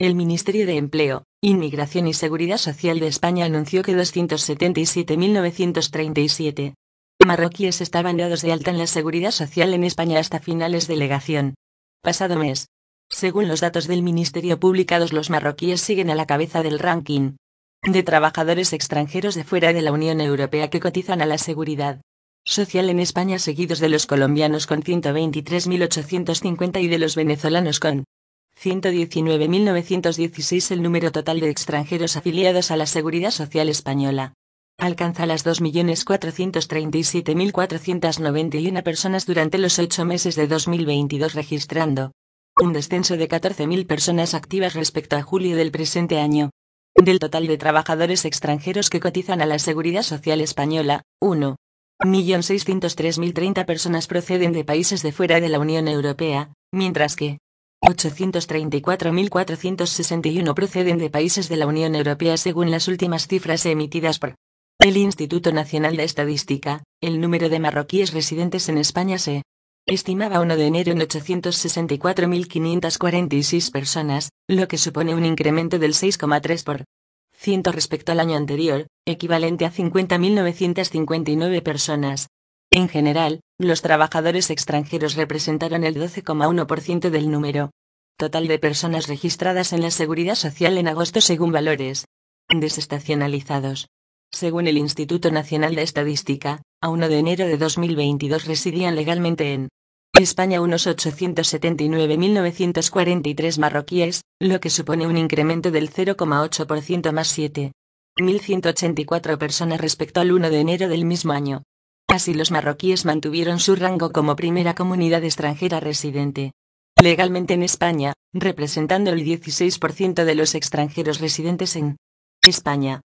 El Ministerio de Empleo, Inmigración y Seguridad Social de España anunció que 277.937 marroquíes estaban dados de alta en la seguridad social en España hasta finales de legación. Pasado mes. Según los datos del Ministerio publicados, los marroquíes siguen a la cabeza del ranking de trabajadores extranjeros de fuera de la Unión Europea que cotizan a la seguridad social en España, seguidos de los colombianos con 123.850 y de los venezolanos con 119.916 el número total de extranjeros afiliados a la Seguridad Social Española. Alcanza las 2.437.491 personas durante los ocho meses de 2022 registrando un descenso de 14.000 personas activas respecto a julio del presente año. Del total de trabajadores extranjeros que cotizan a la Seguridad Social Española, 1.603.030 personas proceden de países de fuera de la Unión Europea, mientras que 834.461 proceden de países de la Unión Europea según las últimas cifras emitidas por el Instituto Nacional de Estadística. El número de marroquíes residentes en España se estimaba 1 de enero en 864.546 personas, lo que supone un incremento del 6,3% por respecto al año anterior, equivalente a 50.959 personas. En general, los trabajadores extranjeros representaron el 12,1% del número total de personas registradas en la Seguridad Social en agosto según valores desestacionalizados. Según el Instituto Nacional de Estadística, a 1 de enero de 2022 residían legalmente en España unos 879.943 marroquíes, lo que supone un incremento del 0,8% más 7.184 personas respecto al 1 de enero del mismo año. Así los marroquíes mantuvieron su rango como primera comunidad extranjera residente. Legalmente en España, representando el 16% de los extranjeros residentes en España.